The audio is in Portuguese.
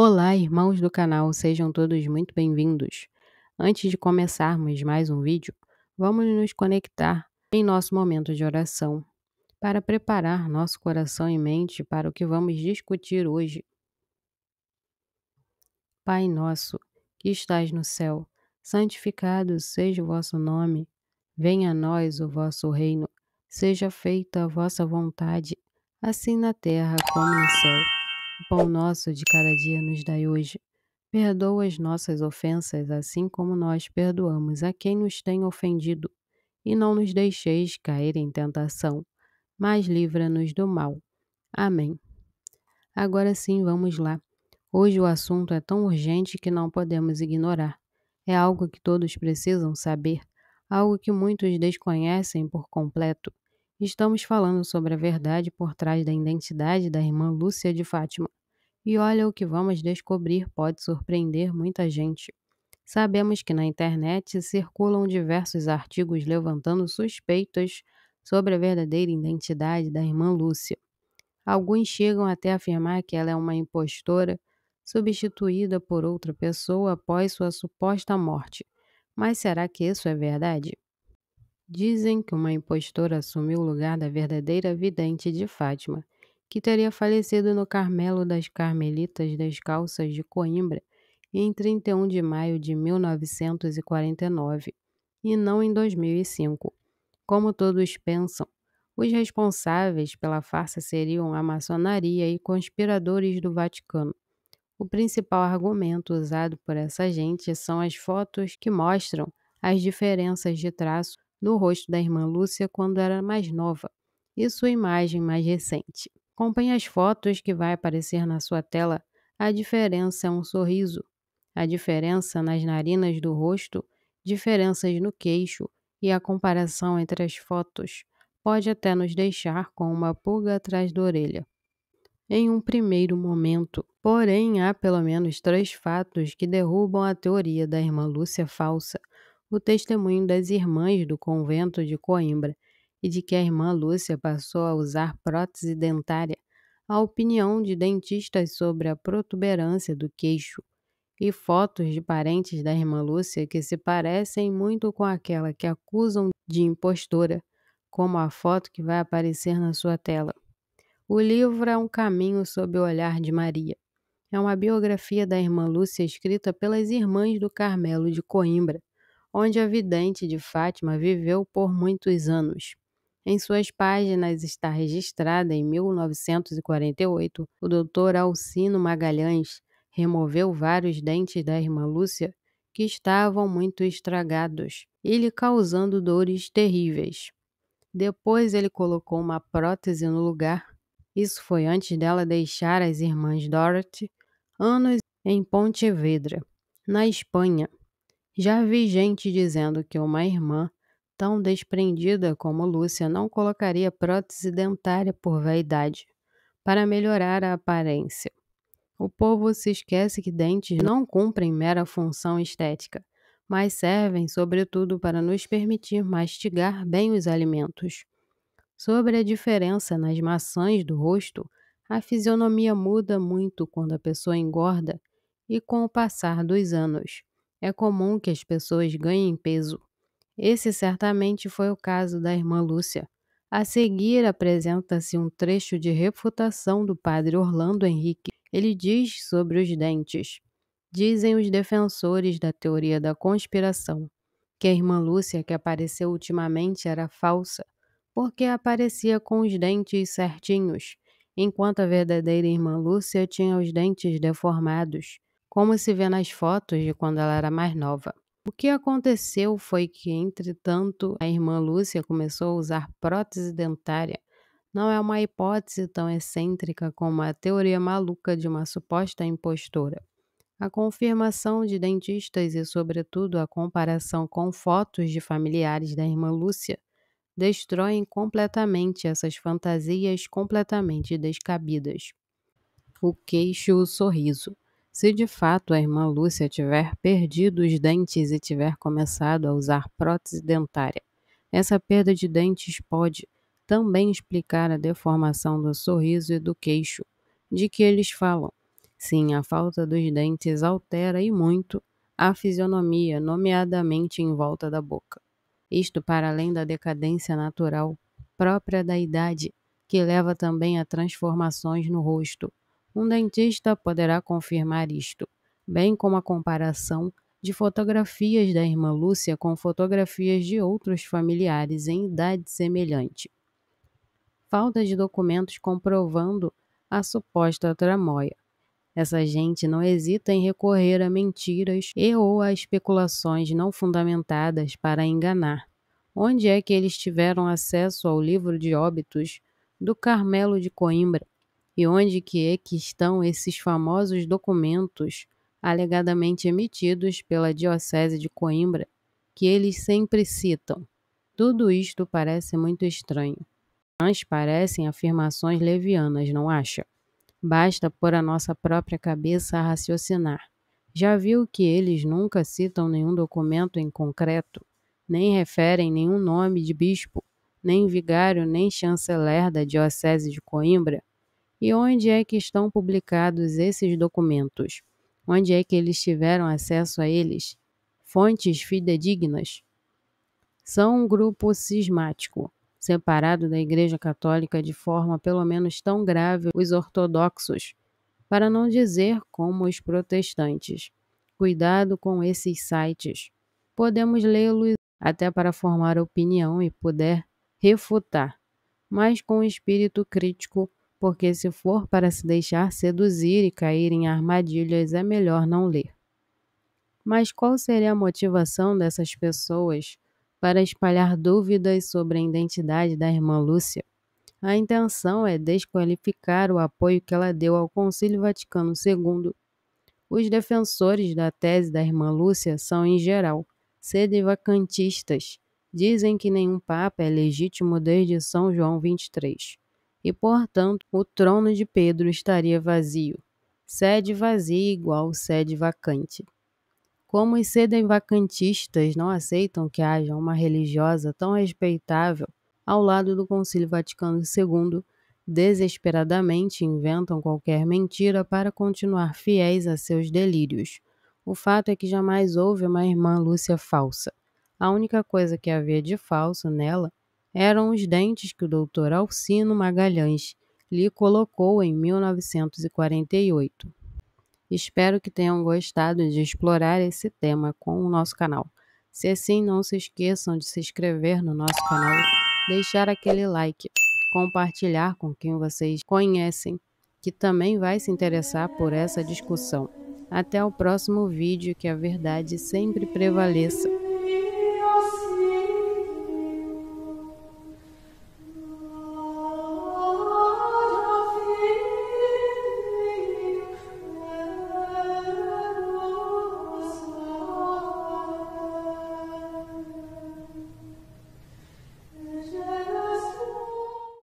Olá, irmãos do canal, sejam todos muito bem-vindos. Antes de começarmos mais um vídeo, vamos nos conectar em nosso momento de oração para preparar nosso coração e mente para o que vamos discutir hoje. Pai nosso, que estás no céu, santificado seja o vosso nome. Venha a nós o vosso reino. Seja feita a vossa vontade, assim na terra como no céu. O pão nosso de cada dia nos dai hoje. Perdoa as nossas ofensas, assim como nós perdoamos a quem nos tem ofendido. E não nos deixeis cair em tentação, mas livra-nos do mal. Amém. Agora sim, vamos lá. Hoje o assunto é tão urgente que não podemos ignorar. É algo que todos precisam saber, algo que muitos desconhecem por completo. Estamos falando sobre a verdade por trás da identidade da irmã Lúcia de Fátima. E olha o que vamos descobrir pode surpreender muita gente. Sabemos que na internet circulam diversos artigos levantando suspeitas sobre a verdadeira identidade da irmã Lúcia. Alguns chegam até afirmar que ela é uma impostora substituída por outra pessoa após sua suposta morte. Mas será que isso é verdade? Dizem que uma impostora assumiu o lugar da verdadeira vidente de Fátima, que teria falecido no Carmelo das Carmelitas Descalças de Coimbra em 31 de maio de 1949 e não em 2005. Como todos pensam, os responsáveis pela farsa seriam a maçonaria e conspiradores do Vaticano. O principal argumento usado por essa gente são as fotos que mostram as diferenças de traço no rosto da irmã Lúcia quando era mais nova e sua imagem mais recente. Acompanhe as fotos que vai aparecer na sua tela. A diferença é um sorriso, a diferença nas narinas do rosto, diferenças no queixo e a comparação entre as fotos pode até nos deixar com uma pulga atrás da orelha. Em um primeiro momento, porém, há pelo menos três fatos que derrubam a teoria da irmã Lúcia falsa o testemunho das irmãs do convento de Coimbra e de que a irmã Lúcia passou a usar prótese dentária, a opinião de dentistas sobre a protuberância do queixo e fotos de parentes da irmã Lúcia que se parecem muito com aquela que acusam de impostora, como a foto que vai aparecer na sua tela. O livro é um caminho sob o olhar de Maria. É uma biografia da irmã Lúcia escrita pelas irmãs do Carmelo de Coimbra, onde a vidente de Fátima viveu por muitos anos. Em suas páginas está registrada em 1948, o doutor Alcino Magalhães removeu vários dentes da irmã Lúcia que estavam muito estragados e lhe causando dores terríveis. Depois ele colocou uma prótese no lugar. Isso foi antes dela deixar as irmãs Dorothy anos em Pontevedra, na Espanha. Já vi gente dizendo que uma irmã, tão desprendida como Lúcia, não colocaria prótese dentária por vaidade, para melhorar a aparência. O povo se esquece que dentes não cumprem mera função estética, mas servem, sobretudo, para nos permitir mastigar bem os alimentos. Sobre a diferença nas maçãs do rosto, a fisionomia muda muito quando a pessoa engorda e com o passar dos anos é comum que as pessoas ganhem peso. Esse certamente foi o caso da irmã Lúcia. A seguir apresenta-se um trecho de refutação do padre Orlando Henrique. Ele diz sobre os dentes. Dizem os defensores da teoria da conspiração que a irmã Lúcia que apareceu ultimamente era falsa, porque aparecia com os dentes certinhos, enquanto a verdadeira irmã Lúcia tinha os dentes deformados como se vê nas fotos de quando ela era mais nova. O que aconteceu foi que, entretanto, a irmã Lúcia começou a usar prótese dentária. Não é uma hipótese tão excêntrica como a teoria maluca de uma suposta impostora. A confirmação de dentistas e, sobretudo, a comparação com fotos de familiares da irmã Lúcia destroem completamente essas fantasias completamente descabidas. O queixo e o sorriso. Se de fato a irmã Lúcia tiver perdido os dentes e tiver começado a usar prótese dentária, essa perda de dentes pode também explicar a deformação do sorriso e do queixo de que eles falam. Sim, a falta dos dentes altera e muito a fisionomia, nomeadamente em volta da boca. Isto para além da decadência natural própria da idade, que leva também a transformações no rosto, um dentista poderá confirmar isto, bem como a comparação de fotografias da irmã Lúcia com fotografias de outros familiares em idade semelhante. Falta de documentos comprovando a suposta tramóia. Essa gente não hesita em recorrer a mentiras e ou a especulações não fundamentadas para enganar. Onde é que eles tiveram acesso ao livro de óbitos do Carmelo de Coimbra, e onde que é que estão esses famosos documentos alegadamente emitidos pela Diocese de Coimbra, que eles sempre citam? Tudo isto parece muito estranho. Mas parecem afirmações levianas, não acha? Basta pôr a nossa própria cabeça a raciocinar. Já viu que eles nunca citam nenhum documento em concreto, nem referem nenhum nome de bispo, nem vigário, nem chanceler da Diocese de Coimbra, e onde é que estão publicados esses documentos? Onde é que eles tiveram acesso a eles? Fontes fidedignas? São um grupo cismático, separado da Igreja Católica de forma pelo menos tão grave os ortodoxos, para não dizer como os protestantes. Cuidado com esses sites. Podemos lê-los até para formar opinião e poder refutar, mas com espírito crítico porque se for para se deixar seduzir e cair em armadilhas, é melhor não ler. Mas qual seria a motivação dessas pessoas para espalhar dúvidas sobre a identidade da irmã Lúcia? A intenção é desqualificar o apoio que ela deu ao Concílio Vaticano II. Os defensores da tese da irmã Lúcia são, em geral, sedevacantistas. Dizem que nenhum papa é legítimo desde São João 23 e, portanto, o trono de Pedro estaria vazio. Sede vazia é igual sede vacante. Como os sedevacantistas não aceitam que haja uma religiosa tão respeitável ao lado do Concílio Vaticano II, desesperadamente inventam qualquer mentira para continuar fiéis a seus delírios. O fato é que jamais houve uma irmã Lúcia falsa. A única coisa que havia de falso nela eram os dentes que o Dr. Alcino Magalhães lhe colocou em 1948. Espero que tenham gostado de explorar esse tema com o nosso canal. Se assim, não se esqueçam de se inscrever no nosso canal, deixar aquele like, compartilhar com quem vocês conhecem, que também vai se interessar por essa discussão. Até o próximo vídeo, que a verdade sempre prevaleça.